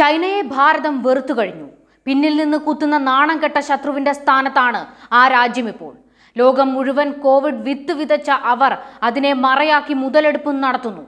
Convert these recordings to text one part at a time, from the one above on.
ചൈനയെ ഭാരതം വെറുത്തു കഴിഞ്ഞു പിന്നിൽ നിന്ന് കുത്തുന്ന നാണം കെട്ട ശത്രുവിന്റെ സ്ഥാനത്താണ് ആ രാജ്യം ഇപ്പോൾ ലോകം മുഴുവൻ കോവിഡ് വിത്ത് വിതച്ച അവർ അതിനെ മറയാക്കി മുതലെടുപ്പും നടത്തുന്നു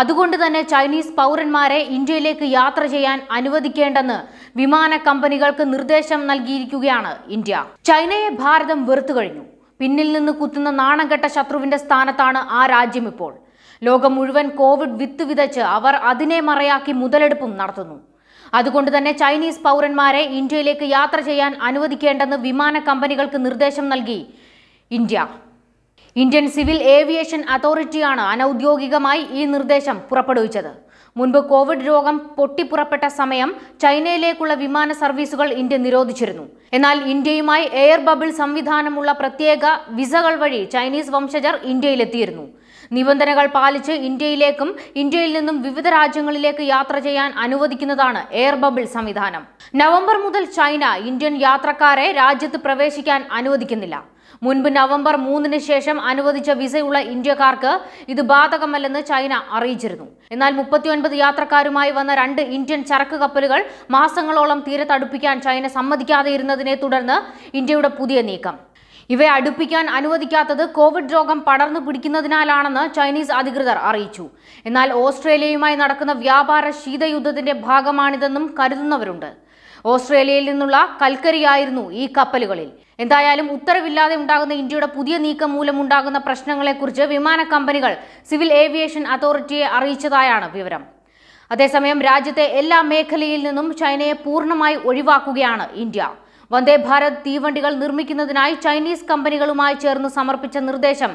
അതുകൊണ്ട് തന്നെ ചൈനീസ് പൗരന്മാരെ ഇന്ത്യയിലേക്ക് യാത്ര ചെയ്യാൻ അനുവദിക്കേണ്ടെന്ന് വിമാന കമ്പനികൾക്ക് നിർദ്ദേശം നൽകിയിരിക്കുകയാണ് ഇന്ത്യ ചൈനയെ ഭാരതം വെറുത്തു കഴിഞ്ഞു പിന്നിൽ നിന്ന് കുത്തുന്ന നാണം കെട്ട ശത്രുവിന്റെ സ്ഥാനത്താണ് ആ രാജ്യം ഇപ്പോൾ ലോകം മുഴുവൻ കോവിഡ് വിത്ത് വിതച്ച് അവർ അതിനെ മറയാക്കി മുതലെടുപ്പും നടത്തുന്നു അതുകൊണ്ട് തന്നെ ചൈനീസ് പൗരന്മാരെ ഇന്ത്യയിലേക്ക് യാത്ര ചെയ്യാൻ അനുവദിക്കേണ്ടെന്ന് വിമാന കമ്പനികൾക്ക് നിർദ്ദേശം നൽകി ഇന്ത്യ ഇന്ത്യൻ സിവിൽ ഏവിയേഷൻ അതോറിറ്റിയാണ് അനൌദ്യോഗികമായി ഈ നിർദ്ദേശം പുറപ്പെടുവിച്ചത് മുൻപ് കോവിഡ് രോഗം പൊട്ടിപ്പുറപ്പെട്ട സമയം ചൈനയിലേക്കുള്ള വിമാന സർവീസുകൾ ഇന്ത്യ നിരോധിച്ചിരുന്നു എന്നാൽ ഇന്ത്യയുമായി എയർ ബബിൾ സംവിധാനമുള്ള പ്രത്യേക വിസകൾ വഴി ചൈനീസ് വംശജർ ഇന്ത്യയിലെത്തിയിരുന്നു നിബന്ധനകൾ പാലിച്ച് ഇന്ത്യയിലേക്കും ഇന്ത്യയിൽ നിന്നും വിവിധ രാജ്യങ്ങളിലേക്ക് യാത്ര ചെയ്യാൻ അനുവദിക്കുന്നതാണ് എയർ ബബിൾ സംവിധാനം നവംബർ മുതൽ ചൈന ഇന്ത്യൻ യാത്രക്കാരെ രാജ്യത്ത് പ്രവേശിക്കാൻ അനുവദിക്കുന്നില്ല മുൻപ് നവംബർ മൂന്നിന് ശേഷം അനുവദിച്ച വിസയുള്ള ഇന്ത്യക്കാർക്ക് ഇത് ബാധകമല്ലെന്ന് ചൈന അറിയിച്ചിരുന്നു എന്നാൽ മുപ്പത്തിയൊൻപത് യാത്രക്കാരുമായി വന്ന രണ്ട് ഇന്ത്യൻ ചരക്ക് കപ്പലുകൾ മാസങ്ങളോളം തീരത്തടുപ്പിക്കാൻ ചൈന സമ്മതിക്കാതെ ഇരുന്നതിനെ തുടർന്ന് ഇന്ത്യയുടെ പുതിയ നീക്കം ഇവയെ അടുപ്പിക്കാൻ അനുവദിക്കാത്തത് കോവിഡ് രോഗം പടർന്നു പിടിക്കുന്നതിനാലാണെന്ന് ചൈനീസ് അധികൃതർ അറിയിച്ചു എന്നാൽ ഓസ്ട്രേലിയയുമായി നടക്കുന്ന വ്യാപാര ശീതയുദ്ധത്തിന്റെ ഭാഗമാണിതെന്നും കരുതുന്നവരുണ്ട് ഓസ്ട്രേലിയയിൽ നിന്നുള്ള കൽക്കരിയായിരുന്നു ഈ കപ്പലുകളിൽ എന്തായാലും ഉത്തരവില്ലാതെ ഉണ്ടാകുന്ന ഇന്ത്യയുടെ പുതിയ നീക്കം മൂലമുണ്ടാകുന്ന പ്രശ്നങ്ങളെക്കുറിച്ച് വിമാന കമ്പനികൾ സിവിൽ ഏവിയേഷൻ അതോറിറ്റിയെ അറിയിച്ചതായാണ് വിവരം അതേസമയം രാജ്യത്തെ എല്ലാ മേഖലയിൽ നിന്നും ചൈനയെ പൂർണ്ണമായി ഒഴിവാക്കുകയാണ് ഇന്ത്യ വന്ദേ ഭാരത് തീവണ്ടികൾ നിർമ്മിക്കുന്നതിനായി ചൈനീസ് കമ്പനികളുമായി ചേർന്ന് സമർപ്പിച്ച നിർദ്ദേശം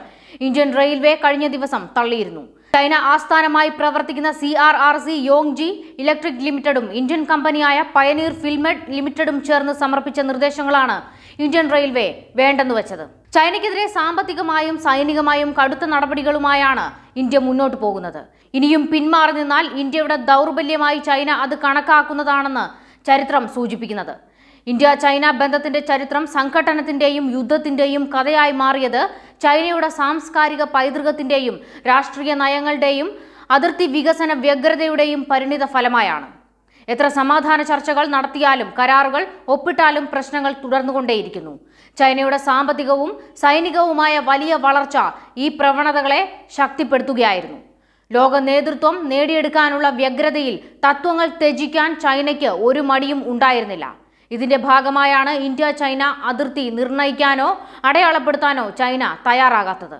ഇന്ത്യൻ റെയിൽവേ കഴിഞ്ഞ ദിവസം തള്ളിയിരുന്നു ചൈന ആസ്ഥാനമായി പ്രവർത്തിക്കുന്ന C R R C Yongji electric ലിമിറ്റഡും ഇന്ത്യൻ കമ്പനിയായ പയനീർ ഫിൽമെഡ് ലിമിറ്റഡും ചേർന്ന് സമർപ്പിച്ച നിർദ്ദേശങ്ങളാണ് ഇന്ത്യൻ റെയിൽവേ വേണ്ടെന്ന് വെച്ചത് ചൈനയ്ക്കെതിരെ സാമ്പത്തികമായും സൈനികമായും കടുത്ത നടപടികളുമായാണ് ഇന്ത്യ മുന്നോട്ട് പോകുന്നത് ഇനിയും പിന്മാറി നിന്നാൽ ഇന്ത്യയുടെ ദൗർബല്യമായി ചൈന അത് കണക്കാക്കുന്നതാണെന്ന് ചരിത്രം സൂചിപ്പിക്കുന്നത് ഇന്ത്യ ചൈന ബന്ധത്തിന്റെ ചരിത്രം സംഘട്ടനത്തിന്റെയും യുദ്ധത്തിന്റെയും കഥയായി മാറിയത് ചൈനയുടെ സാംസ്കാരിക പൈതൃകത്തിന്റെയും രാഷ്ട്രീയ നയങ്ങളുടെയും അതിർത്തി വികസന വ്യഗ്രതയുടെയും പരിണിത ഫലമായാണ് എത്ര സമാധാന ചർച്ചകൾ നടത്തിയാലും കരാറുകൾ ഒപ്പിട്ടാലും പ്രശ്നങ്ങൾ തുടർന്നുകൊണ്ടേയിരിക്കുന്നു ചൈനയുടെ സാമ്പത്തികവും സൈനികവുമായ വലിയ വളർച്ച ഈ പ്രവണതകളെ ശക്തിപ്പെടുത്തുകയായിരുന്നു ലോക നേതൃത്വം നേടിയെടുക്കാനുള്ള വ്യഗ്രതയിൽ തത്വങ്ങൾ ത്യജിക്കാൻ ചൈനയ്ക്ക് ഒരു മടിയും ഉണ്ടായിരുന്നില്ല ഇതിന്റെ ഭാഗമായാണ് ഇന്ത്യ ചൈന അതിർത്തി നിർണ്ണയിക്കാനോ അടയാളപ്പെടുത്താനോ ചൈന തയ്യാറാകാത്തത്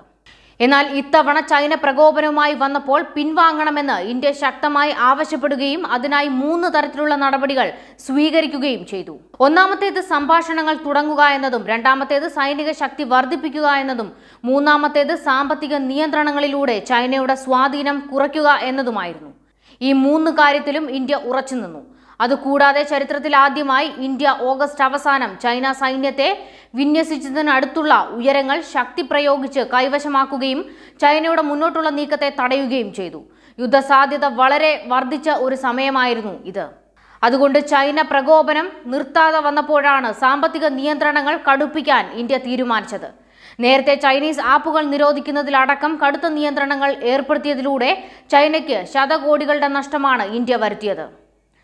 എന്നാൽ ഇത്തവണ ചൈന പ്രകോപനവുമായി വന്നപ്പോൾ പിൻവാങ്ങണമെന്ന് ഇന്ത്യ ശക്തമായി ആവശ്യപ്പെടുകയും അതിനായി മൂന്ന് തരത്തിലുള്ള നടപടികൾ സ്വീകരിക്കുകയും ചെയ്തു ഒന്നാമത്തേത് സംഭാഷണങ്ങൾ തുടങ്ങുക എന്നതും രണ്ടാമത്തേത് സൈനിക ശക്തി വർദ്ധിപ്പിക്കുക എന്നതും മൂന്നാമത്തേത് സാമ്പത്തിക നിയന്ത്രണങ്ങളിലൂടെ ചൈനയുടെ സ്വാധീനം കുറയ്ക്കുക എന്നതുമായിരുന്നു ഈ മൂന്ന് കാര്യത്തിലും ഇന്ത്യ ഉറച്ചുനിന്നു അതുകൂടാതെ ചരിത്രത്തിൽ ആദ്യമായി ഇന്ത്യ ഓഗസ്റ്റ് അവസാനം ചൈന സൈന്യത്തെ വിന്യസിച്ചതിനടുത്തുള്ള ഉയരങ്ങൾ ശക്തി പ്രയോഗിച്ച് കൈവശമാക്കുകയും ചൈനയുടെ മുന്നോട്ടുള്ള നീക്കത്തെ തടയുകയും ചെയ്തു യുദ്ധസാധ്യത വളരെ വർദ്ധിച്ച ഒരു സമയമായിരുന്നു ഇത് അതുകൊണ്ട് ചൈന പ്രകോപനം നിർത്താതെ വന്നപ്പോഴാണ് സാമ്പത്തിക നിയന്ത്രണങ്ങൾ കടുപ്പിക്കാൻ ഇന്ത്യ തീരുമാനിച്ചത് നേരത്തെ ചൈനീസ് ആപ്പുകൾ നിരോധിക്കുന്നതിലടക്കം കടുത്ത നിയന്ത്രണങ്ങൾ ഏർപ്പെടുത്തിയതിലൂടെ ചൈനയ്ക്ക് ശതകോടികളുടെ നഷ്ടമാണ് ഇന്ത്യ വരുത്തിയത്